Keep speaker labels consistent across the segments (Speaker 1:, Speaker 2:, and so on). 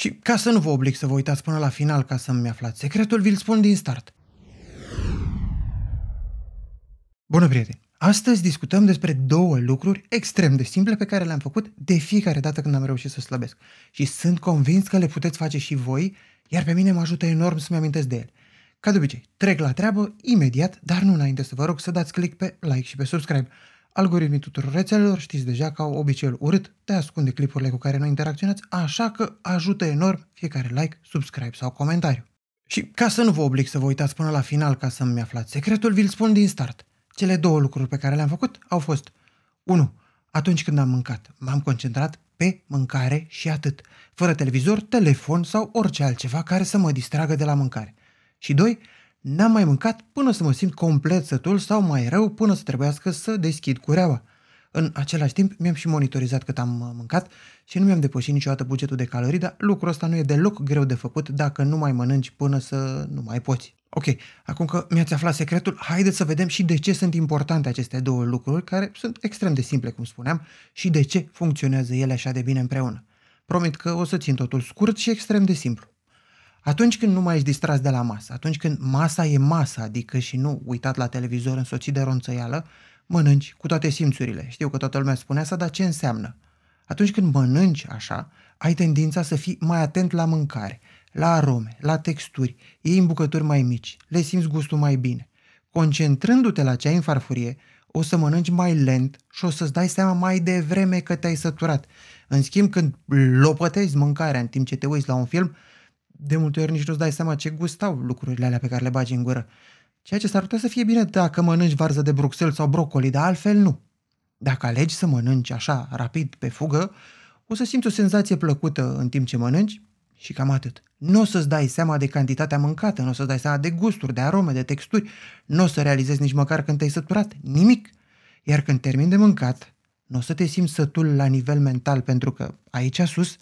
Speaker 1: Și ca să nu vă oblig să vă uitați până la final ca să-mi aflați secretul, vi-l spun din start. Bună, prieteni! Astăzi discutăm despre două lucruri extrem de simple pe care le-am făcut de fiecare dată când am reușit să slăbesc. Și sunt convins că le puteți face și voi, iar pe mine mă ajută enorm să-mi amintesc de ele. Ca de obicei, trec la treabă imediat, dar nu înainte să vă rog să dați click pe like și pe subscribe. Algoritmii tuturor rețelelor știți deja că au obiceiul urât de a ascunde clipurile cu care noi interacționați, așa că ajută enorm fiecare like, subscribe sau comentariu. Și ca să nu vă oblig să vă uitați până la final ca să-mi aflați secretul, vi-l spun din start. Cele două lucruri pe care le-am făcut au fost 1. Atunci când am mâncat, m-am concentrat pe mâncare și atât, fără televizor, telefon sau orice altceva care să mă distragă de la mâncare. Și 2. N-am mai mâncat până să mă simt complet sătul sau mai rău până să trebuiască să deschid cureaua. În același timp, mi-am și monitorizat cât am uh, mâncat și nu mi-am depășit niciodată bugetul de calorii, dar lucrul ăsta nu e deloc greu de făcut dacă nu mai mănânci până să nu mai poți. Ok, acum că mi-ați aflat secretul, haideți să vedem și de ce sunt importante aceste două lucruri, care sunt extrem de simple, cum spuneam, și de ce funcționează ele așa de bine împreună. Promit că o să țin totul scurt și extrem de simplu. Atunci când nu mai ești distras de la masă, atunci când masa e masă, adică și nu uitat la televizor însoțit de ronțăială, mănânci cu toate simțurile. Știu că toată lumea spune asta, dar ce înseamnă? Atunci când mănânci așa, ai tendința să fii mai atent la mâncare, la arome, la texturi, iei în bucături mai mici, le simți gustul mai bine. Concentrându-te la ce ai în farfurie, o să mănânci mai lent și o să-ți dai seama mai devreme că te-ai săturat. În schimb, când lopătezi mâncarea în timp ce te uiți la un film, de multe ori nici nu-ți dai seama ce gust au lucrurile alea pe care le bagi în gură. Ceea ce s-ar putea să fie bine dacă mănânci varză de Bruxelles sau broccoli, dar altfel nu. Dacă alegi să mănânci așa, rapid, pe fugă, o să simți o senzație plăcută în timp ce mănânci și cam atât. Nu o să-ți dai seama de cantitatea mâncată, nu o să-ți dai seama de gusturi, de arome, de texturi, nu o să realizezi nici măcar când te-ai săturat, nimic. Iar când termin de mâncat, nu o să te simți sătul la nivel mental pentru că aici sus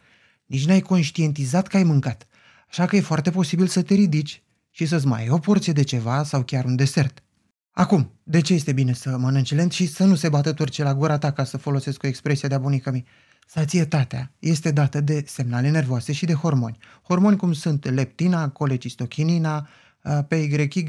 Speaker 1: nici n-ai conștientizat că ai mâncat – așa că e foarte posibil să te ridici și să-ți mai ai o porție de ceva sau chiar un desert. Acum, de ce este bine să mănânci lent și să nu se bată turce la gura ta, ca să folosesc o expresie de-a bunică mi? Sațietatea este dată de semnale nervoase și de hormoni. Hormoni cum sunt leptina, colecistochinina, PYY,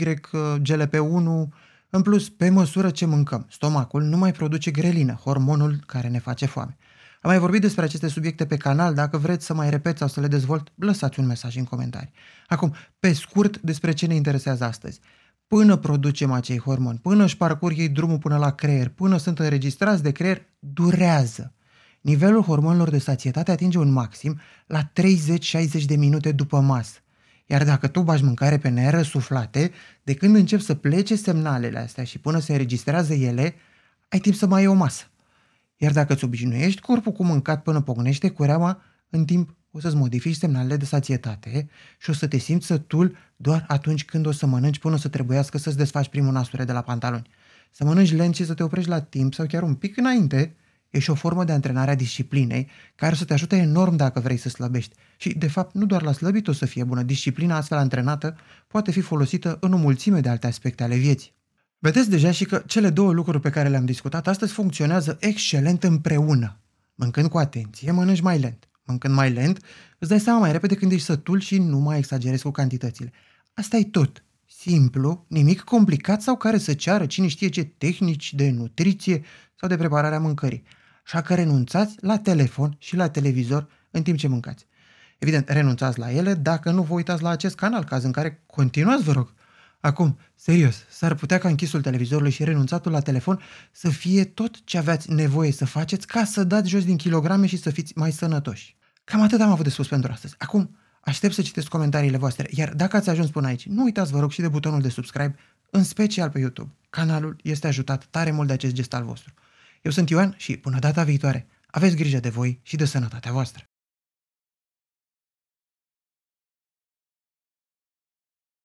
Speaker 1: GLP-1, în plus, pe măsură ce mâncăm, stomacul nu mai produce grelină, hormonul care ne face foame. Am mai vorbit despre aceste subiecte pe canal, dacă vreți să mai repet sau să le dezvolt, lăsați un mesaj în comentarii. Acum, pe scurt, despre ce ne interesează astăzi. Până producem acei hormoni, până își parcurg ei drumul până la creier, până sunt înregistrați de creier, durează. Nivelul hormonilor de sațietate atinge un maxim la 30-60 de minute după masă. Iar dacă tu bași mâncare pe neră suflate, de când încep să plece semnalele astea și până se înregistrează ele, ai timp să mai iei o masă. Iar dacă îți obișnuiești corpul cu mâncat până pocnește cureama, în timp o să-ți modifici semnalele de sațietate și o să te simți sătul doar atunci când o să mănânci până o să trebuiască să-ți desfaci primul nasture de la pantaloni. Să mănânci lent și să te oprești la timp sau chiar un pic înainte e și o formă de antrenare a disciplinei care o să te ajute enorm dacă vrei să slăbești. Și, de fapt, nu doar la slăbit o să fie bună. Disciplina astfel antrenată poate fi folosită în o mulțime de alte aspecte ale vieții. Vedeți deja și că cele două lucruri pe care le-am discutat astăzi funcționează excelent împreună. Mâncând cu atenție, mănânci mai lent. Mâncând mai lent, îți dai seama mai repede când ești sătul și nu mai exagerezi cu cantitățile. Asta e tot. Simplu, nimic complicat sau care să ceară cine știe ce tehnici de nutriție sau de preparare a mâncării. Așa că renunțați la telefon și la televizor în timp ce mâncați. Evident, renunțați la ele dacă nu vă uitați la acest canal, caz în care continuați, vă rog. Acum, serios, s-ar putea ca închisul televizorului și renunțatul la telefon să fie tot ce aveați nevoie să faceți ca să dați jos din kilograme și să fiți mai sănătoși. Cam atât am avut de spus pentru astăzi. Acum, aștept să citesc comentariile voastre, iar dacă ați ajuns până aici, nu uitați, vă rog, și de butonul de subscribe, în special pe YouTube. Canalul este ajutat tare mult de acest gest al vostru. Eu sunt Ioan și până data viitoare, aveți grijă de voi și de sănătatea voastră.